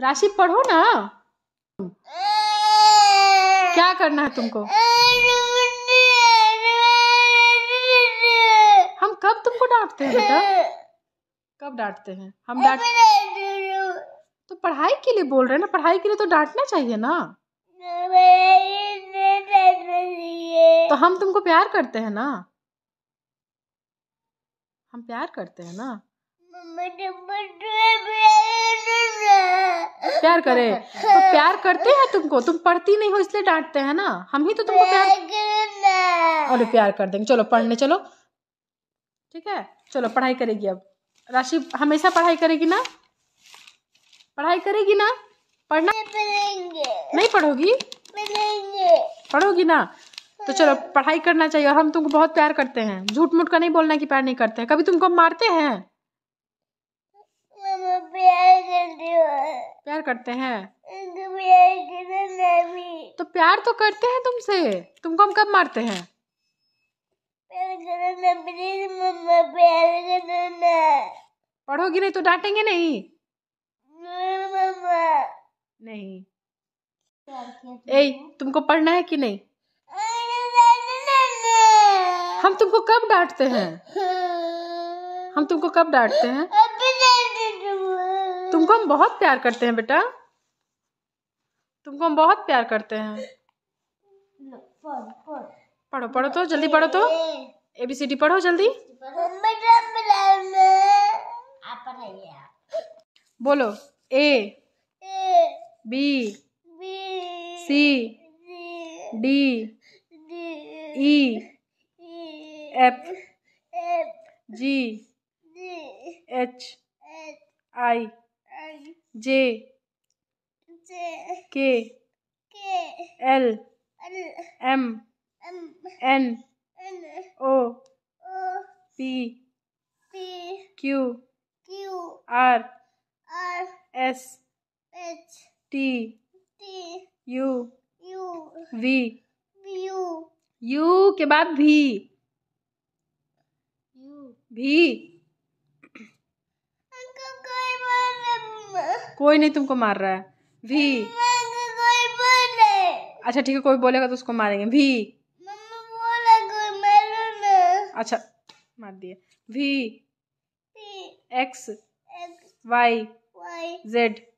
राशि पढ़ो ना क्या करना है तुमको हम कब तुमको डांटते हैं बेटा कब डांटते हैं हम डांट तो पढ़ाई के लिए बोल रहे हैं ना पढ़ाई के लिए तो डांटना चाहिए ना तो हम तुमको प्यार करते हैं ना हम प्यार करते हैं ना प्यार करे तो प्यार करते हैं तुमको तुम पढ़ती नहीं हो इसलिए डांटते हैं ना हम ही तो तुमको प्यार और प्यार कर देंगे चलो पढ़ने चलो ठीक है चलो पढ़ाई करेगी अब राशि हमेशा पढ़ाई करेगी ना पढ़ाई करेगी ना पढ़ना नहीं पढ़ोगी पढ़ोगी ना तो चलो पढ़ाई करना चाहिए और हम तुमको बहुत प्यार करते हैं झूठ मूठ का नहीं बोलना कि प्यार नहीं करते हैं कभी तुमको मारते हैं करते हैं तो प्यार तो करते हैं तुमसे तुमको हम कब मारते हैं पढ़ोगी नहीं तो डांटेंगे नहीं नहीं ए तुमको पढ़ना है कि नहीं हम तुमको कब डांटते हैं हम तुमको कब डांटते हैं तुमको हम बहुत प्यार करते हैं बेटा तुमको हम बहुत प्यार करते हैं पढ़ो पढ़ो तो जल्दी पढ़ो तो एबीसीडी पढ़ो जल्दी बोलो A B C D E F G H I J J K K L L M M N N O O P P Q Q R R S H T T U U V U के बाद भी भी कोई नहीं तुमको मार रहा है भी अच्छा ठीक है कोई बोलेगा तो उसको मारेंगे भी अच्छा मार दिए वी एक्स वाई जेड